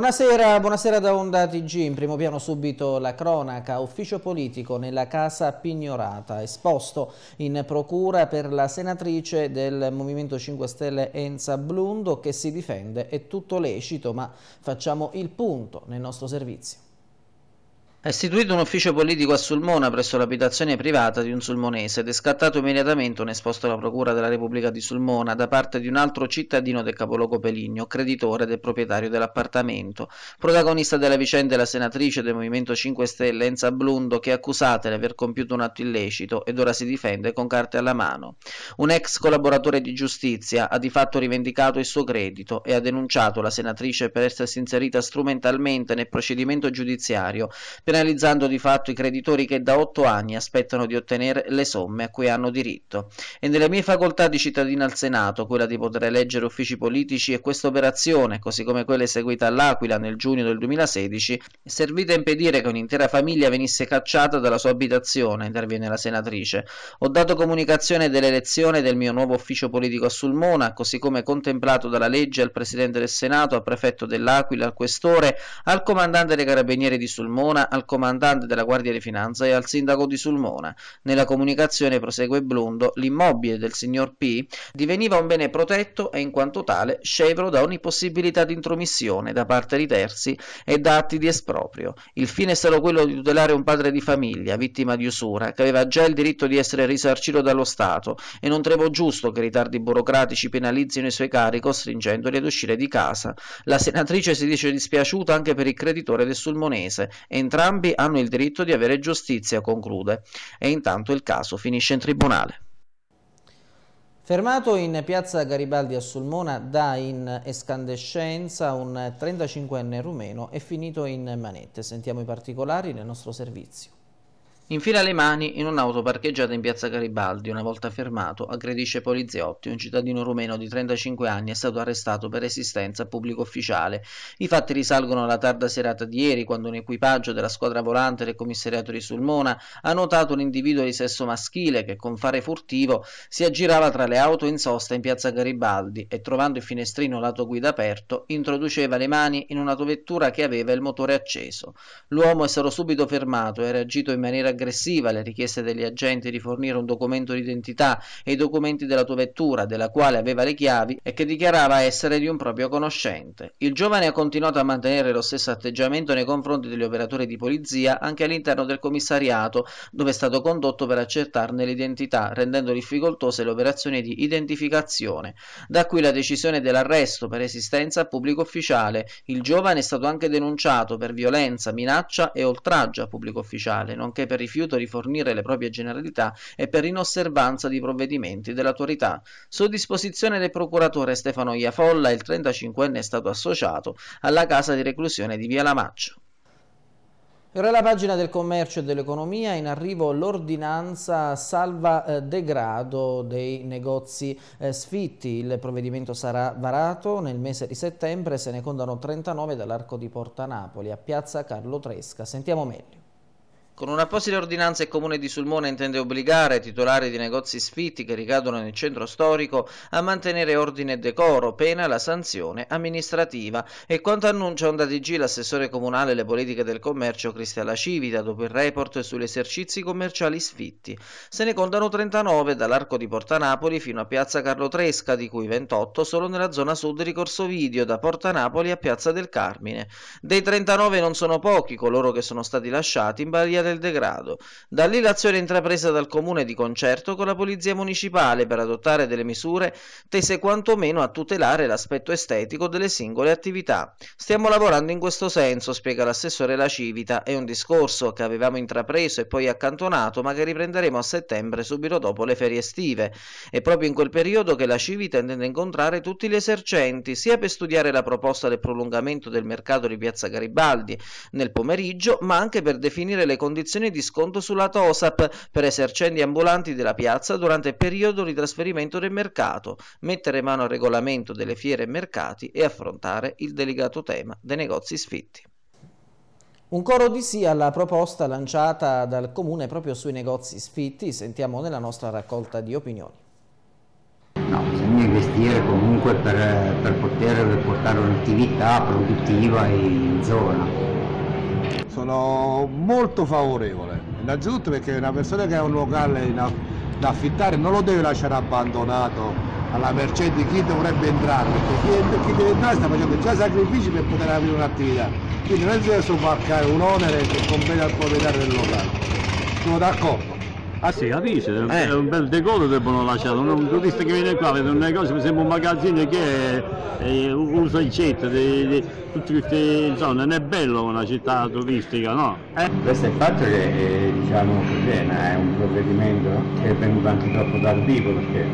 Buonasera, buonasera da Onda TG, in primo piano subito la cronaca, ufficio politico nella casa pignorata, esposto in procura per la senatrice del Movimento 5 Stelle Enza Blundo che si difende, è tutto lecito ma facciamo il punto nel nostro servizio. Ha istituito un ufficio politico a Sulmona presso l'abitazione privata di un sulmonese ed è scattato immediatamente un esposto alla Procura della Repubblica di Sulmona da parte di un altro cittadino del capoluogo Peligno, creditore del proprietario dell'appartamento. Protagonista della vicenda è la senatrice del Movimento 5 Stelle Enza Blundo che è accusata di aver compiuto un atto illecito ed ora si difende con carte alla mano. Un ex collaboratore di giustizia ha di fatto rivendicato il suo credito e ha denunciato la senatrice per essersi inserita strumentalmente nel procedimento giudiziario penalizzando di fatto i creditori che da otto anni aspettano di ottenere le somme a cui hanno diritto. E nelle mie facoltà di cittadina al Senato, quella di poter eleggere uffici politici e questa operazione, così come quella eseguita all'Aquila nel giugno del 2016, è servita a impedire che un'intera famiglia venisse cacciata dalla sua abitazione, interviene la senatrice. Ho dato comunicazione dell'elezione del mio nuovo ufficio politico a Sulmona, così come contemplato dalla legge al Presidente del Senato, al Prefetto dell'Aquila, al Questore, al Comandante dei Carabinieri di Sulmona, al al comandante della Guardia di Finanza e al sindaco di Sulmona. Nella comunicazione, prosegue Blundo, l'immobile del signor P diveniva un bene protetto e in quanto tale scevro da ogni possibilità di intromissione da parte di terzi e da atti di esproprio. Il fine è stato quello di tutelare un padre di famiglia, vittima di usura, che aveva già il diritto di essere risarcito dallo Stato e non trovo giusto che ritardi burocratici penalizzino i suoi cari costringendoli ad uscire di casa. La senatrice si dice dispiaciuta anche per il creditore del Sulmonese, entrambi Entrambi hanno il diritto di avere giustizia, conclude, e intanto il caso finisce in tribunale. Fermato in piazza Garibaldi a Sulmona, dà in escandescenza un 35enne rumeno e finito in manette. Sentiamo i particolari nel nostro servizio infila le mani in un'auto parcheggiata in piazza Garibaldi. Una volta fermato, aggredisce poliziotti. Un cittadino rumeno di 35 anni è stato arrestato per resistenza a pubblico ufficiale. I fatti risalgono alla tarda serata di ieri, quando un equipaggio della squadra volante del commissariato di Sulmona ha notato un individuo di sesso maschile che, con fare furtivo, si aggirava tra le auto in sosta in piazza Garibaldi e, trovando il finestrino lato guida aperto, introduceva le mani in un'autovettura che aveva il motore acceso. L'uomo è stato subito fermato e ha reagito in maniera aggressiva le richieste degli agenti di fornire un documento d'identità e i documenti della tua vettura, della quale aveva le chiavi e che dichiarava essere di un proprio conoscente. Il giovane ha continuato a mantenere lo stesso atteggiamento nei confronti degli operatori di polizia anche all'interno del commissariato, dove è stato condotto per accertarne l'identità, rendendo difficoltose le operazioni di identificazione. Da qui la decisione dell'arresto per esistenza a pubblico ufficiale. Il giovane è stato anche denunciato per violenza, minaccia e oltraggio a pubblico ufficiale, nonché per rifiuto di fornire le proprie generalità e per inosservanza di provvedimenti dell'autorità. Su disposizione del procuratore Stefano Iafolla, il 35enne è stato associato alla casa di reclusione di Via Lamaccio. Ora la pagina del commercio e dell'economia, in arrivo l'ordinanza salva eh, degrado dei negozi eh, sfitti. Il provvedimento sarà varato nel mese di settembre, se ne contano 39 dall'arco di Porta Napoli a piazza Carlo Tresca. Sentiamo meglio. Con un'apposita ordinanza il Comune di Sulmona intende obbligare i titolari di negozi sfitti che ricadono nel centro storico a mantenere ordine e decoro, pena la sanzione amministrativa. E quanto annuncia Onda DG l'assessore comunale alle politiche del commercio Cristiana Civita dopo il report sugli esercizi commerciali sfitti. Se ne contano 39 dall'arco di Porta Napoli fino a Piazza Carlo Tresca, di cui 28 solo nella zona sud di Corso Video, da Porta Napoli a Piazza del Carmine. Dei 39 non sono pochi coloro che sono stati lasciati in balia del del degrado. Da lì l'azione intrapresa dal comune di concerto con la polizia municipale per adottare delle misure tese quantomeno a tutelare l'aspetto estetico delle singole attività. Stiamo lavorando in questo senso, spiega l'assessore La Civita, è un discorso che avevamo intrapreso e poi accantonato, ma che riprenderemo a settembre subito dopo le ferie estive. È proprio in quel periodo che la Civita intende incontrare tutti gli esercenti, sia per studiare la proposta del prolungamento del mercato di Piazza Garibaldi nel pomeriggio, ma anche per definire le condizioni condizioni di sconto sulla TOSAP per esercenti ambulanti della piazza durante il periodo di trasferimento del mercato, mettere mano al regolamento delle fiere e mercati e affrontare il delicato tema dei negozi sfitti. Un coro di sì alla proposta lanciata dal Comune proprio sui negozi sfitti, sentiamo nella nostra raccolta di opinioni. No, bisogna investire comunque per, per poter portare un'attività produttiva in zona sono molto favorevole, innanzitutto perché una persona che ha un locale da affittare non lo deve lasciare abbandonato alla mercé di chi dovrebbe entrare, perché chi, deve entrare sta facendo già sacrifici per poter aprire un'attività, quindi non è solo un onere che compete al proprietario del locale. Sono d'accordo. Ah sì, capisce, eh. è un bel decoro devono lasciare, un, un turista che viene qua vede un negozio, mi sembra un magazzino che è, è, usa il cet, di, di, tutti questi, insomma, non è bello una città turistica, no? Eh? Questo è il fatto che eh, diciamo è un provvedimento che è venuto anche troppo tardivo perché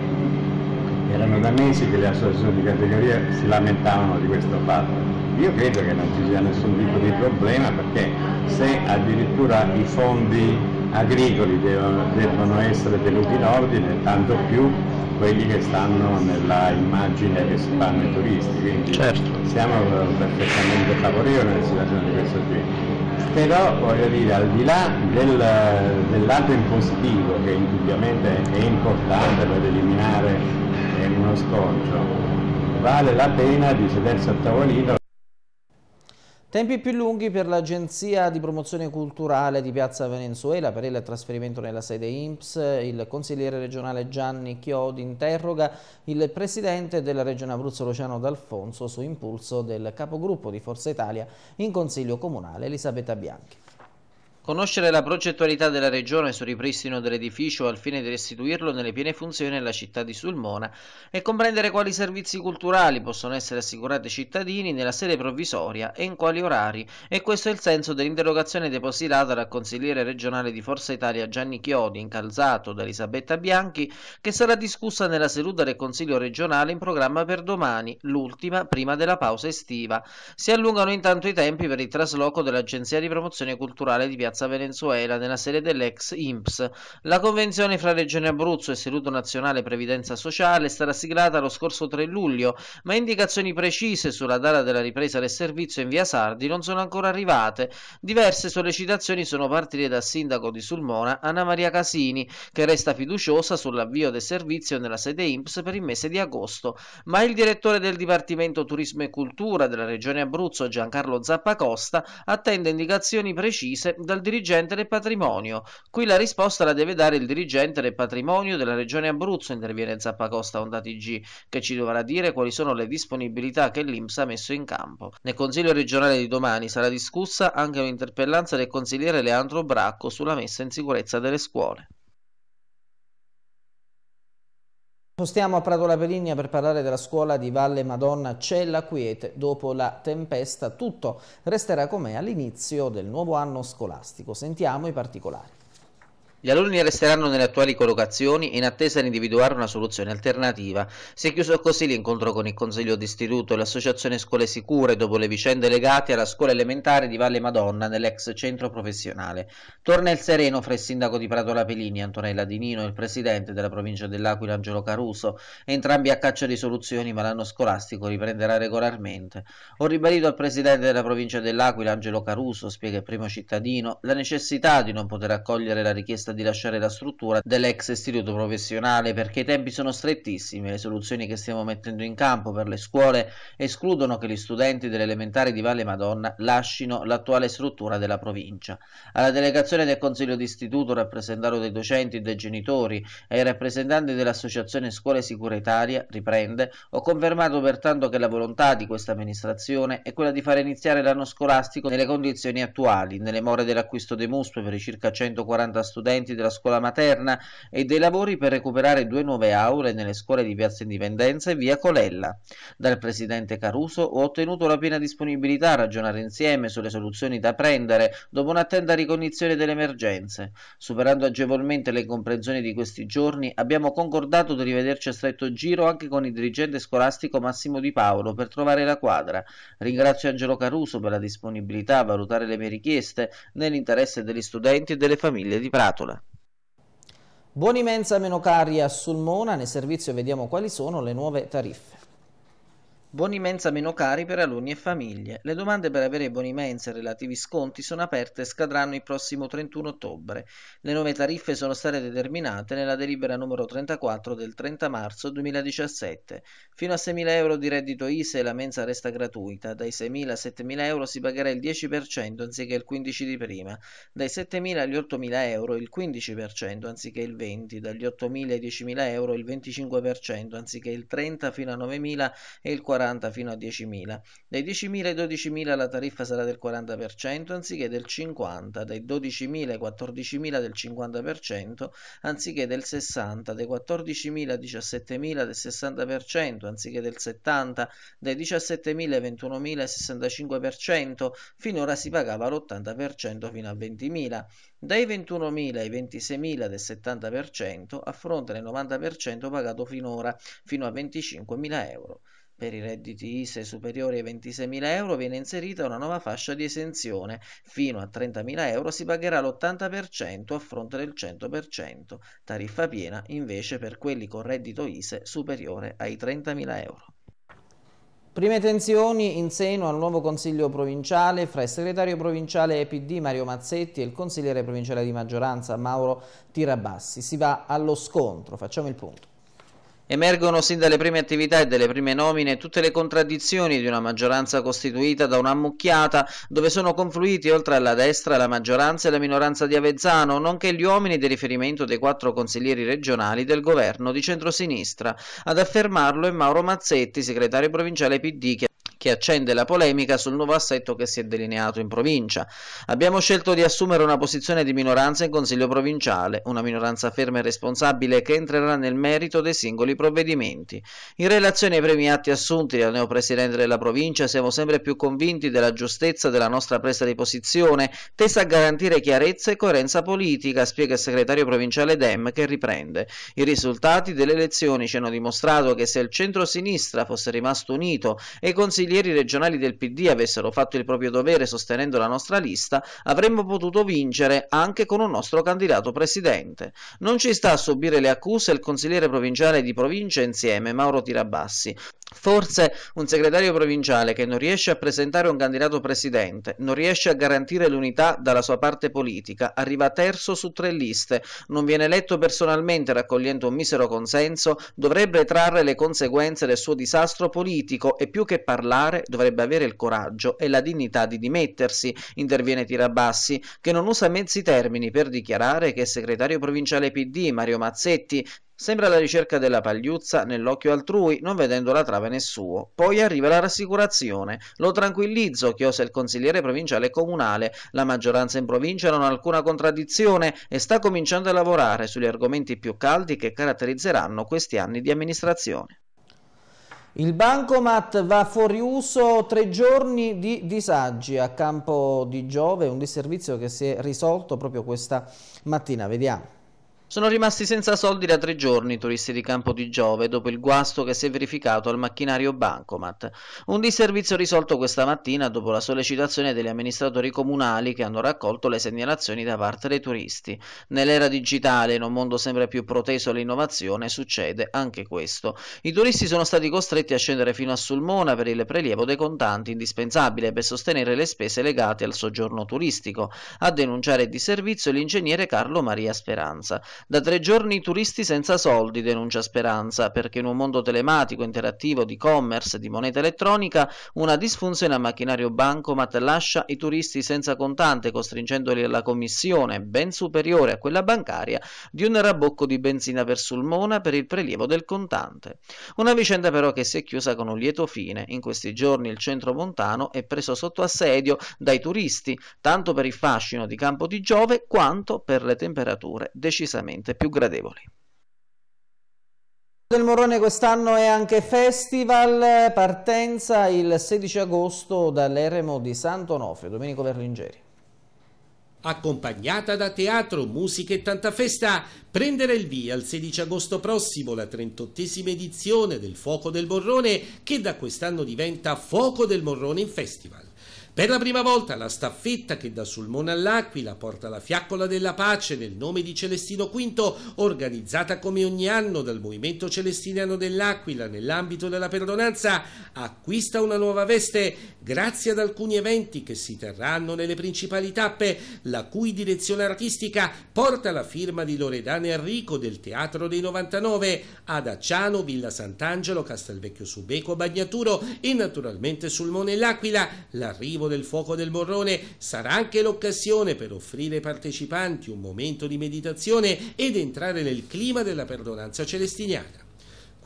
erano da mesi che le associazioni di categoria si lamentavano di questo fatto. Io credo che non ci sia nessun tipo di problema perché se addirittura i fondi agricoli devono, devono essere tenuti in ordine, tanto più quelli che stanno nella immagine che si fanno i turisti, quindi certo. siamo perfettamente favorevoli a una situazione di questo genere. Però voglio dire, al di là del, del lato impositivo, che indubbiamente è importante per eliminare eh, uno sconcio, vale la pena di sedersi a tavolino Tempi più lunghi per l'Agenzia di Promozione Culturale di Piazza Venezuela per il trasferimento nella sede IMPS. Il consigliere regionale Gianni Chiodi interroga il presidente della regione Abruzzo Luciano D'Alfonso su impulso del capogruppo di Forza Italia in consiglio comunale Elisabetta Bianchi. Conoscere la progettualità della Regione sul ripristino dell'edificio al fine di restituirlo nelle piene funzioni alla città di Sulmona e comprendere quali servizi culturali possono essere assicurati ai cittadini nella sede provvisoria e in quali orari e questo è il senso dell'interrogazione depositata dal consigliere regionale di Forza Italia Gianni Chiodi incalzato da Elisabetta Bianchi che sarà discussa nella seduta del Consiglio regionale in programma per domani, l'ultima prima della pausa estiva. Si allungano intanto i tempi per il trasloco dell'Agenzia di Promozione Culturale di Piazza Piazza Venezuela nella sede dell'ex IMPS. La convenzione fra Regione Abruzzo e Istituto Nazionale Previdenza Sociale è stata siglata lo scorso 3 luglio, ma indicazioni precise sulla data della ripresa del servizio in via Sardi non sono ancora arrivate. Diverse sollecitazioni sono partite dal sindaco di Sulmona Anna Maria Casini, che resta fiduciosa sull'avvio del servizio nella sede IMPS per il mese di agosto, ma il direttore del Dipartimento Turismo e Cultura della Regione Abruzzo Giancarlo Zappacosta attende indicazioni precise dal dirigente del patrimonio. Qui la risposta la deve dare il dirigente del patrimonio della regione Abruzzo, interviene Zappacosta Onda TG, che ci dovrà dire quali sono le disponibilità che l'Inps ha messo in campo. Nel Consiglio regionale di domani sarà discussa anche un'interpellanza del consigliere Leandro Bracco sulla messa in sicurezza delle scuole. Postiamo a Prato La Perigna per parlare della scuola di Valle Madonna c'è la Quiete. Dopo la tempesta tutto resterà com'è all'inizio del nuovo anno scolastico. Sentiamo i particolari. Gli alunni resteranno nelle attuali collocazioni in attesa di individuare una soluzione alternativa. Si è chiuso così l'incontro con il Consiglio d'Istituto e l'Associazione Scuole Sicure dopo le vicende legate alla scuola elementare di Valle Madonna nell'ex centro professionale. Torna il sereno fra il sindaco di Prato Lapelini, Antonella Di Nino e il presidente della provincia dell'Aquila Angelo Caruso, entrambi a caccia di soluzioni ma l'anno scolastico riprenderà regolarmente. Ho ribadito al presidente della provincia dell'Aquila Angelo Caruso, spiega il primo cittadino, la necessità di non poter accogliere la richiesta richiesta di lasciare la struttura dell'ex istituto professionale perché i tempi sono strettissimi e le soluzioni che stiamo mettendo in campo per le scuole escludono che gli studenti dell'elementare di Valle Madonna lasciano l'attuale struttura della provincia. Alla delegazione del Consiglio d'Istituto rappresentato dai docenti e dai genitori e ai rappresentanti dell'Associazione Scuole Sicura Italia, riprende, ho confermato pertanto che la volontà di questa amministrazione è quella di fare iniziare l'anno scolastico nelle condizioni attuali, nelle more dell'acquisto dei MUSP per i circa 140 studenti docenti della scuola materna e dei lavori per recuperare due nuove aule nelle scuole di Piazza Indipendenza e Via Colella. Dal presidente Caruso ho ottenuto la piena disponibilità a ragionare insieme sulle soluzioni da prendere dopo un'attenta ricognizione delle emergenze. Superando agevolmente le incomprensioni di questi giorni, abbiamo concordato di rivederci a stretto giro anche con il dirigente scolastico Massimo Di Paolo per trovare la quadra. Ringrazio Angelo Caruso per la disponibilità a valutare le mie richieste nell'interesse degli studenti e delle famiglie di Pratola. Buoni mensa meno carri a Sulmona, nel servizio vediamo quali sono le nuove tariffe. Buoni mensa meno cari per alunni e famiglie. Le domande per avere buoni mensa e relativi sconti sono aperte e scadranno il prossimo 31 ottobre. Le nuove tariffe sono state determinate nella delibera numero 34 del 30 marzo 2017. Fino a 6.000 euro di reddito ISE la mensa resta gratuita. Dai 6.000 a 7.000 euro si pagherà il 10% anziché il 15% di prima. Dai 7.000 agli 8.000 euro il 15% anziché il 20%. Dagli 8.000 ai 10.000 euro il 25% anziché il 30% fino a 9.000 e il 40% 40 fino a 10.000. Dai 10.000 ai 12.000 la tariffa sarà del 40% anziché del 50%, dai 12.000 ai 14.000 del 50% anziché del 60%, dai 14.000 ai 17.000 del 60% anziché del 70%, dai 17.000 ai 21.000 65%, finora si pagava l'80% fino a 20.000. Dai 21.000 ai 26.000 del 70% a fronte del 90% pagato finora fino a 25.000 euro. Per i redditi ISE superiori ai 26.000 euro viene inserita una nuova fascia di esenzione. Fino a 30.000 euro si pagherà l'80% a fronte del 100%, tariffa piena invece per quelli con reddito ISE superiore ai 30.000 euro. Prime tensioni in seno al nuovo Consiglio provinciale fra il segretario provinciale EPD Mario Mazzetti e il consigliere provinciale di maggioranza Mauro Tirabassi. Si va allo scontro, facciamo il punto. Emergono sin dalle prime attività e dalle prime nomine tutte le contraddizioni di una maggioranza costituita da un'ammucchiata dove sono confluiti oltre alla destra la maggioranza e la minoranza di Avezzano, nonché gli uomini di riferimento dei quattro consiglieri regionali del governo di centrosinistra. Ad affermarlo è Mauro Mazzetti, segretario provinciale PD, che che accende la polemica sul nuovo assetto che si è delineato in provincia. Abbiamo scelto di assumere una posizione di minoranza in Consiglio provinciale, una minoranza ferma e responsabile che entrerà nel merito dei singoli provvedimenti. In relazione ai primi atti assunti dal neo presidente della provincia, siamo sempre più convinti della giustezza della nostra presa di posizione, tesa a garantire chiarezza e coerenza politica, spiega il segretario provinciale Dem che riprende. I risultati delle elezioni ci hanno dimostrato che se il centro-sinistra fosse rimasto unito e i consiglieri consiglieri regionali del PD avessero fatto il proprio dovere sostenendo la nostra lista, avremmo potuto vincere anche con un nostro candidato presidente. Non ci sta a subire le accuse il consigliere provinciale di provincia insieme, Mauro Tirabassi. Forse un segretario provinciale che non riesce a presentare un candidato presidente, non riesce a garantire l'unità dalla sua parte politica, arriva terzo su tre liste, non viene eletto personalmente raccogliendo un misero consenso, dovrebbe trarre le conseguenze del suo disastro politico e più che parlare titolare dovrebbe avere il coraggio e la dignità di dimettersi, interviene Tirabassi, che non usa mezzi termini per dichiarare che il segretario provinciale PD Mario Mazzetti Sembra la ricerca della pagliuzza nell'occhio altrui, non vedendo la trave nel suo. Poi arriva la rassicurazione. Lo tranquillizzo, chiose il consigliere provinciale comunale. La maggioranza in provincia non ha alcuna contraddizione e sta cominciando a lavorare sugli argomenti più caldi che caratterizzeranno questi anni di amministrazione. Il bancomat va fuori uso tre giorni di disagi a Campo di Giove, un disservizio che si è risolto proprio questa mattina. Vediamo. Sono rimasti senza soldi da tre giorni i turisti di Campo di Giove dopo il guasto che si è verificato al macchinario Bancomat. Un disservizio risolto questa mattina dopo la sollecitazione degli amministratori comunali che hanno raccolto le segnalazioni da parte dei turisti. Nell'era digitale, in un mondo sempre più proteso all'innovazione, succede anche questo. I turisti sono stati costretti a scendere fino a Sulmona per il prelievo dei contanti indispensabile per sostenere le spese legate al soggiorno turistico, a denunciare il disservizio l'ingegnere Carlo Maria Speranza. Da tre giorni i turisti senza soldi, denuncia Speranza, perché in un mondo telematico, interattivo, di e-commerce, di moneta elettronica, una disfunzione a macchinario bancomat lascia i turisti senza contante, costringendoli alla commissione, ben superiore a quella bancaria, di un rabocco di benzina per Sulmona per il prelievo del contante. Una vicenda però che si è chiusa con un lieto fine. In questi giorni il centro montano è preso sotto assedio dai turisti, tanto per il fascino di Campo di Giove quanto per le temperature decisamente sicuramente più gradevoli del Morrone quest'anno è anche festival, partenza il 16 agosto dall'Eremo di Santo Sant'Onofrio, Domenico Verlingeri. Accompagnata da teatro, musica e tanta festa, prenderà il via il 16 agosto prossimo la 38esima edizione del Fuoco del Morrone che da quest'anno diventa Fuoco del Morrone in Festival. Per la prima volta la staffetta che da Sulmona all'Aquila porta la fiaccola della pace nel nome di Celestino V, organizzata come ogni anno dal Movimento Celestiniano dell'Aquila nell'ambito della perdonanza, acquista una nuova veste grazie ad alcuni eventi che si terranno nelle principali tappe, la cui direzione artistica porta la firma di Loredano Enrico del Teatro dei 99, ad Acciano, Villa Sant'Angelo, Castelvecchio Subeco, Bagnaturo e naturalmente sul Mone L'Aquila, l'arrivo del fuoco del Morrone sarà anche l'occasione per offrire ai partecipanti un momento di meditazione ed entrare nel clima della perdonanza celestiniana.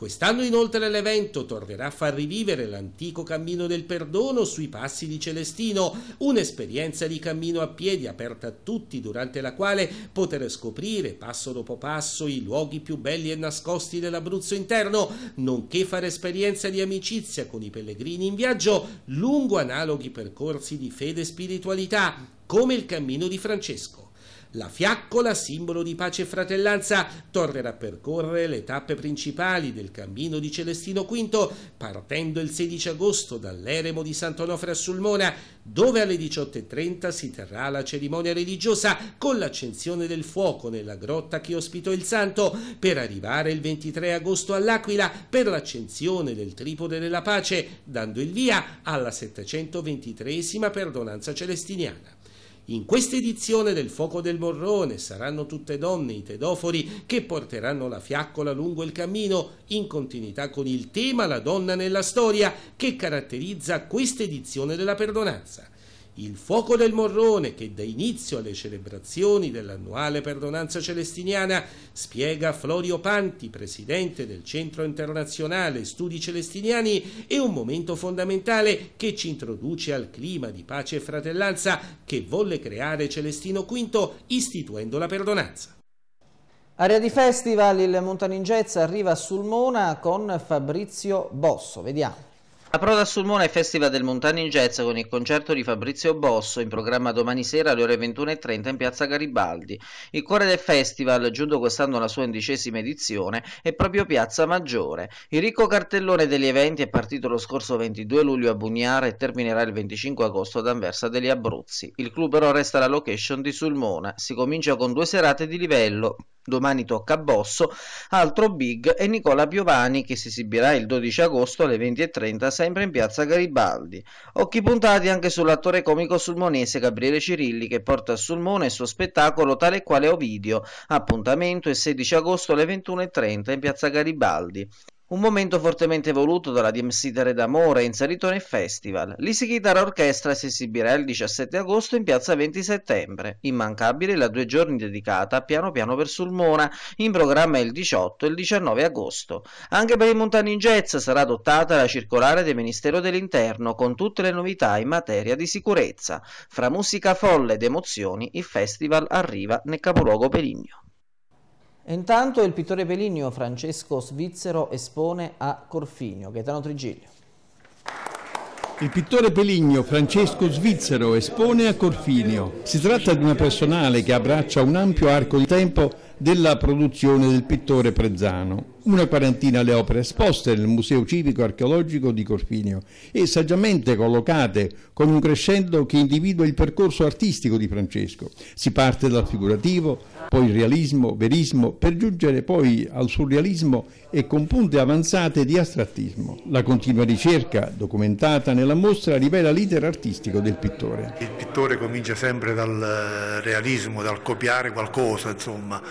Quest'anno inoltre l'evento tornerà a far rivivere l'antico cammino del perdono sui passi di Celestino, un'esperienza di cammino a piedi aperta a tutti durante la quale poter scoprire passo dopo passo i luoghi più belli e nascosti dell'Abruzzo interno, nonché fare esperienza di amicizia con i pellegrini in viaggio lungo analoghi percorsi di fede e spiritualità, come il cammino di Francesco. La fiaccola, simbolo di pace e fratellanza, tornerà a percorrere le tappe principali del cammino di Celestino V, partendo il 16 agosto dall'eremo di Sant'Onofre a Sulmona, dove alle 18.30 si terrà la cerimonia religiosa con l'accensione del fuoco nella grotta che ospitò il santo, per arrivare il 23 agosto all'Aquila per l'accensione del Tripode della Pace, dando il via alla 723 perdonanza celestiniana. In questa edizione del Fuoco del Morrone saranno tutte donne i tedofori che porteranno la fiaccola lungo il cammino in continuità con il tema La donna nella storia che caratterizza questa edizione della perdonanza il fuoco del Morrone che dà inizio alle celebrazioni dell'annuale perdonanza celestiniana spiega Florio Panti, presidente del Centro Internazionale Studi Celestiniani, è un momento fondamentale che ci introduce al clima di pace e fratellanza che volle creare Celestino V istituendo la perdonanza. Area di festival, il Montaningezza arriva a Sulmona con Fabrizio Bosso. Vediamo. Apro da Sulmona è Festival del Montano in Jazz con il concerto di Fabrizio Bosso in programma domani sera alle ore 21.30 in piazza Garibaldi. Il cuore del festival, giunto quest'anno alla sua undicesima edizione, è proprio Piazza Maggiore. Il ricco cartellone degli eventi è partito lo scorso 22 luglio a Bugnara e terminerà il 25 agosto ad Anversa degli Abruzzi. Il club però resta la location di Sulmona. Si comincia con due serate di livello domani tocca a Bosso, altro big è Nicola Piovani che si esibirà il 12 agosto alle 20.30 sempre in piazza Garibaldi. Occhi puntati anche sull'attore comico sulmonese Gabriele Cirilli che porta a Sulmone il suo spettacolo Tale quale Ovidio, appuntamento il 16 agosto alle 21.30 in piazza Garibaldi. Un momento fortemente voluto dalla DMC Terre d'Amore, inserito nel festival. L'Easy Guitar Orchestra si esibirà il 17 agosto in piazza 20 settembre. Immancabile la due giorni dedicata a Piano Piano per Sulmona, in programma il 18 e il 19 agosto. Anche per i montani in jazz sarà adottata la circolare del Ministero dell'Interno con tutte le novità in materia di sicurezza. Fra musica folle ed emozioni, il festival arriva nel capoluogo Perigno. Intanto il pittore peligno Francesco Svizzero espone a Corfinio. Gaetano Trigilio. Il pittore peligno Francesco Svizzero espone a Corfinio. Si tratta di una personale che abbraccia un ampio arco di tempo della produzione del pittore prezzano. Una quarantina le opere esposte nel Museo Civico Archeologico di Corfinio e saggiamente collocate con un crescendo che individua il percorso artistico di Francesco. Si parte dal figurativo poi realismo, verismo, per giungere poi al surrealismo e con punte avanzate di astrattismo. La continua ricerca, documentata nella mostra, rivela l'iter artistico del pittore. Il pittore comincia sempre dal eh, realismo, dal copiare qualcosa, insomma,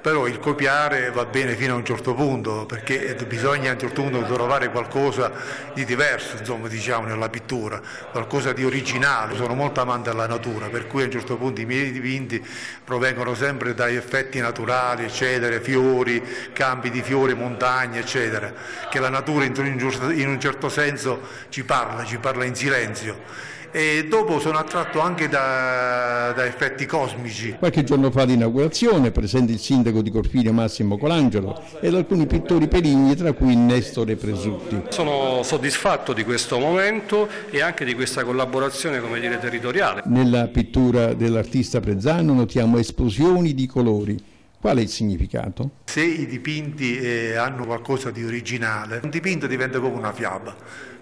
però il copiare va bene fino a un certo punto, perché bisogna a un certo punto trovare qualcosa di diverso, insomma, diciamo, nella pittura, qualcosa di originale. Sono molto amante della natura, per cui a un certo punto i miei dipinti provengono sempre dagli effetti naturali, eccetera, fiori, campi di fiori, montagne, eccetera, che la natura in un certo senso ci parla, ci parla in silenzio e dopo sono attratto anche da, da effetti cosmici. Qualche giorno fa all'inaugurazione presente il sindaco di Corfino Massimo Colangelo ed alcuni pittori perigni tra cui Nestore Presutti. Sono soddisfatto di questo momento e anche di questa collaborazione come dire, territoriale. Nella pittura dell'artista Prezzano notiamo esplosioni di colori Qual è il significato? Se i dipinti eh, hanno qualcosa di originale, un dipinto diventa come una fiaba,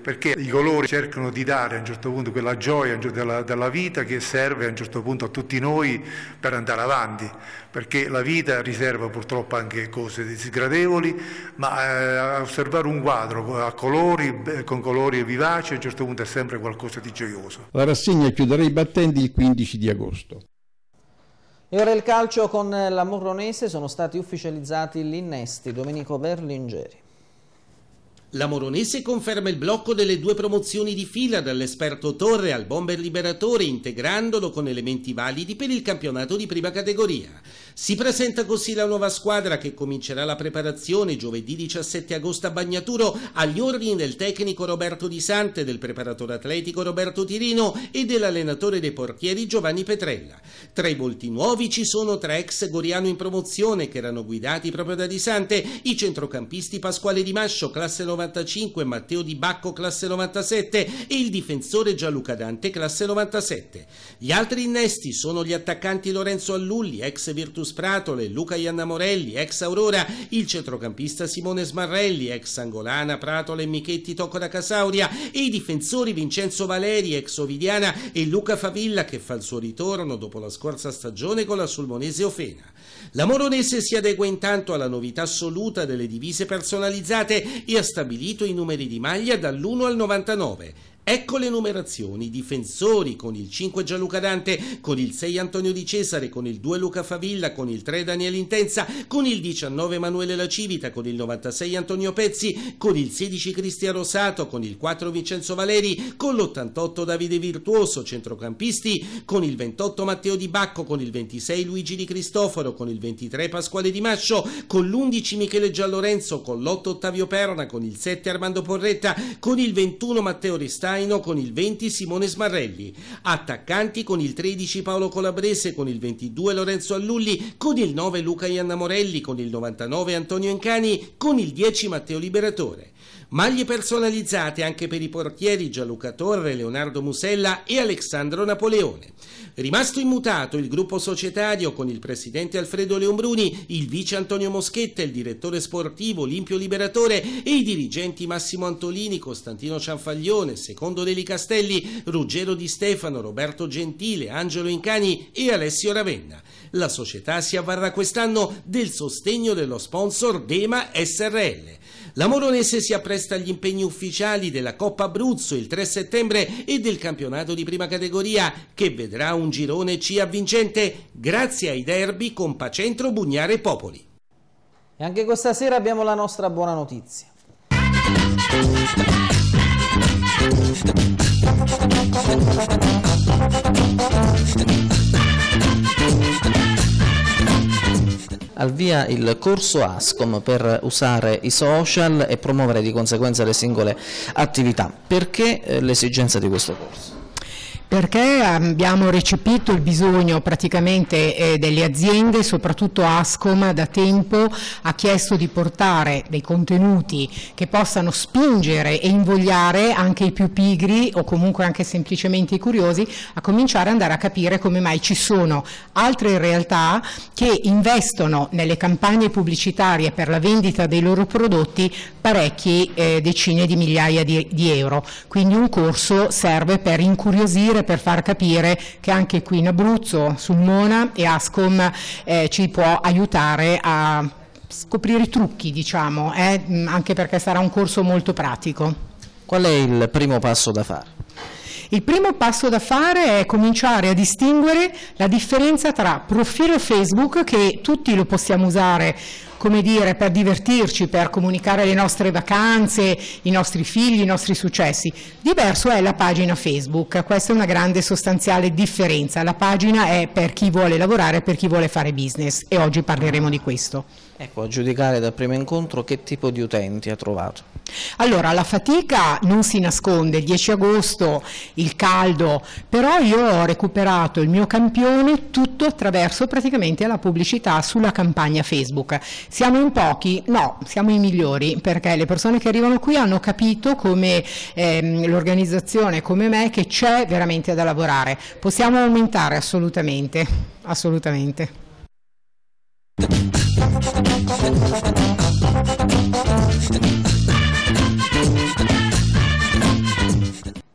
perché i colori cercano di dare a un certo punto quella gioia certo- della, della, vita che serve a un certo punto a tutti noi per andare avanti, perché la vita riserva purtroppo anche cose disgradevoli, ma eh, osservare un quadro a colori, con colori vivaci, a un certo punto è sempre qualcosa di gioioso. La rassegna chiuderà i battenti il 15 di agosto. E ora il calcio con la Moronese sono stati ufficializzati gli innesti. Domenico Berlingeri. La Moronese conferma il blocco delle due promozioni di fila dall'esperto Torre al bomber liberatore integrandolo con elementi validi per il campionato di prima categoria. Si presenta così la nuova squadra che comincerà la preparazione giovedì 17 agosto a Bagnaturo agli ordini del tecnico Roberto Di Sante, del preparatore atletico Roberto Tirino e dell'allenatore dei portieri Giovanni Petrella. Tra i volti nuovi ci sono tre ex Goriano in promozione che erano guidati proprio da Di Sante, i centrocampisti Pasquale Di Mascio, classe 95, Matteo Di Bacco, classe 97 e il difensore Gianluca Dante, classe 97. Gli altri innesti sono gli attaccanti Lorenzo Allulli, ex Virtus Pratole, Luca Iannamorelli, ex Aurora, il centrocampista Simone Smarrelli, ex Angolana, Pratole e Michetti Tocco da Casauria e i difensori Vincenzo Valeri, ex Ovidiana e Luca Favilla che fa il suo ritorno dopo la scorsa stagione con la Sulmonese Ofena. La Moronese si adegua intanto alla novità assoluta delle divise personalizzate e ha stabilito i numeri di maglia dall'1 al 99. Ecco le numerazioni, i difensori con il 5 Gianluca Dante, con il 6 Antonio Di Cesare, con il 2 Luca Favilla, con il 3 Daniele Intensa, con il 19 Emanuele La Civita, con il 96 Antonio Pezzi, con il 16 Cristian Rosato, con il 4 Vincenzo Valeri, con l'88 Davide Virtuoso, centrocampisti, con il 28 Matteo Di Bacco, con il 26 Luigi Di Cristoforo, con il 23 Pasquale Di Mascio, con l'11 Michele Giallorenzo, con l'8 Ottavio Perna, con il 7 Armando Porretta, con il 21 Matteo Ristani, Zaino con il 20 Simone Smarrelli, attaccanti con il 13 Paolo Colabrese, con il 22 Lorenzo Allulli, con il 9 Luca Ianna Morelli, con il 99 Antonio Encani, con il 10 Matteo Liberatore. Maglie personalizzate anche per i portieri Gianluca Torre, Leonardo Musella e Alessandro Napoleone. Rimasto immutato il gruppo societario con il presidente Alfredo Leombruni, il vice Antonio Moschetta, il direttore sportivo Limpio Liberatore e i dirigenti Massimo Antolini, Costantino Cianfaglione, Secondo Deli Castelli, Ruggero Di Stefano, Roberto Gentile, Angelo Incani e Alessio Ravenna. La società si avvarrà quest'anno del sostegno dello sponsor Dema SRL. La Moronese si appresta agli impegni ufficiali della Coppa Abruzzo il 3 settembre e del campionato di prima categoria che vedrà un girone C avvincente grazie ai derby con Pacentro, Bugnare Popoli. E anche questa sera abbiamo la nostra buona notizia. Thank you al via il corso ASCOM per usare i social e promuovere di conseguenza le singole attività. Perché eh, l'esigenza di questo corso? Perché abbiamo recepito il bisogno praticamente eh, delle aziende, soprattutto Ascom da tempo ha chiesto di portare dei contenuti che possano spingere e invogliare anche i più pigri o comunque anche semplicemente i curiosi a cominciare ad andare a capire come mai ci sono altre realtà che investono nelle campagne pubblicitarie per la vendita dei loro prodotti parecchie eh, decine di migliaia di, di euro. Quindi un corso serve per incuriosire dire per far capire che anche qui in Abruzzo, sul Mona e Ascom eh, ci può aiutare a scoprire i trucchi, diciamo, eh, anche perché sarà un corso molto pratico. Qual è il primo passo da fare? Il primo passo da fare è cominciare a distinguere la differenza tra profilo Facebook, che tutti lo possiamo usare come dire, per divertirci, per comunicare le nostre vacanze, i nostri figli, i nostri successi. Diverso è la pagina Facebook, questa è una grande sostanziale differenza. La pagina è per chi vuole lavorare, per chi vuole fare business e oggi parleremo di questo. Ecco, a giudicare dal primo incontro che tipo di utenti ha trovato? Allora, la fatica non si nasconde, il 10 agosto, il caldo, però io ho recuperato il mio campione tutto attraverso praticamente la pubblicità sulla campagna Facebook. Siamo in pochi? No, siamo i migliori perché le persone che arrivano qui hanno capito come ehm, l'organizzazione, come me, che c'è veramente da lavorare. Possiamo aumentare assolutamente, assolutamente.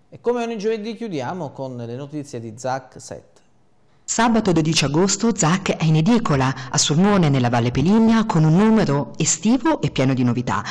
E come ogni giovedì chiudiamo con le notizie di Zach 7. Sabato 12 agosto Zac è in edicola a Sulmone nella Valle Peligna con un numero estivo e pieno di novità.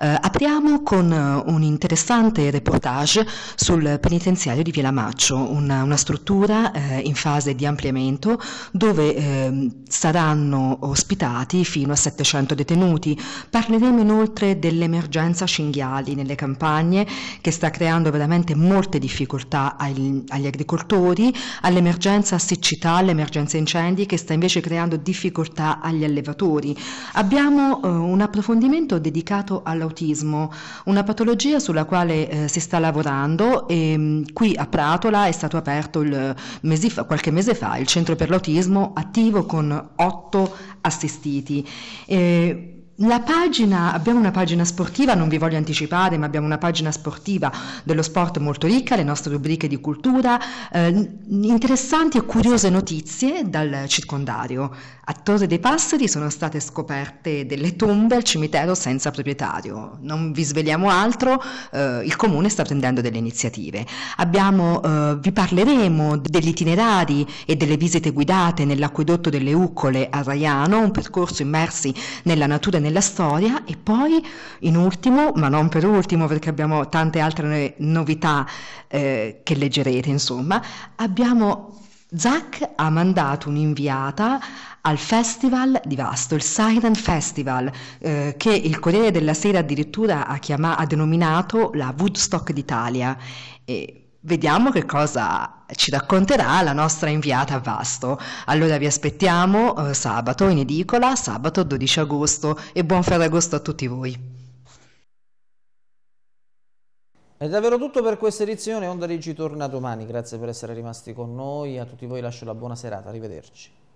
Eh, apriamo con eh, un interessante reportage sul penitenziario di Via Maccio, una, una struttura eh, in fase di ampliamento dove eh, saranno ospitati fino a 700 detenuti. Parleremo inoltre dell'emergenza cinghiali nelle campagne che sta creando veramente molte difficoltà ai, agli agricoltori, all'emergenza siccità difficoltà all'emergenza incendi che sta invece creando difficoltà agli allevatori. Abbiamo eh, un approfondimento dedicato all'autismo, una patologia sulla quale eh, si sta lavorando e mh, mm, qui a Pratola è stato aperto il, mesi fa, qualche mese fa il centro per l'autismo attivo con otto assistiti. E, la pagina, abbiamo una pagina sportiva, non vi voglio anticipare, ma abbiamo una pagina sportiva dello sport molto ricca, le nostre rubriche di cultura, eh, interessanti e curiose notizie dal circondario. A Torre dei Passeri sono state scoperte delle tombe al cimitero senza proprietario. Non vi svegliamo altro, eh, il comune sta prendendo delle iniziative. Abbiamo, eh, vi parleremo degli itinerari e delle visite guidate nell'acquedotto delle Uccole a Raiano, un percorso immersi nella natura e nella storia e poi in ultimo, ma non per ultimo perché abbiamo tante altre novità eh, che leggerete insomma, abbiamo Zach ha mandato un'inviata al festival di Vasto, il Silent Festival, eh, che il Corriere della Sera addirittura ha, chiamato, ha denominato la Woodstock d'Italia. E Vediamo che cosa ci racconterà la nostra inviata a Vasto. Allora vi aspettiamo eh, sabato in edicola, sabato 12 agosto e buon Ferragosto a tutti voi. È davvero tutto per questa edizione, Onda Rigi torna domani, grazie per essere rimasti con noi, a tutti voi lascio la buona serata, arrivederci.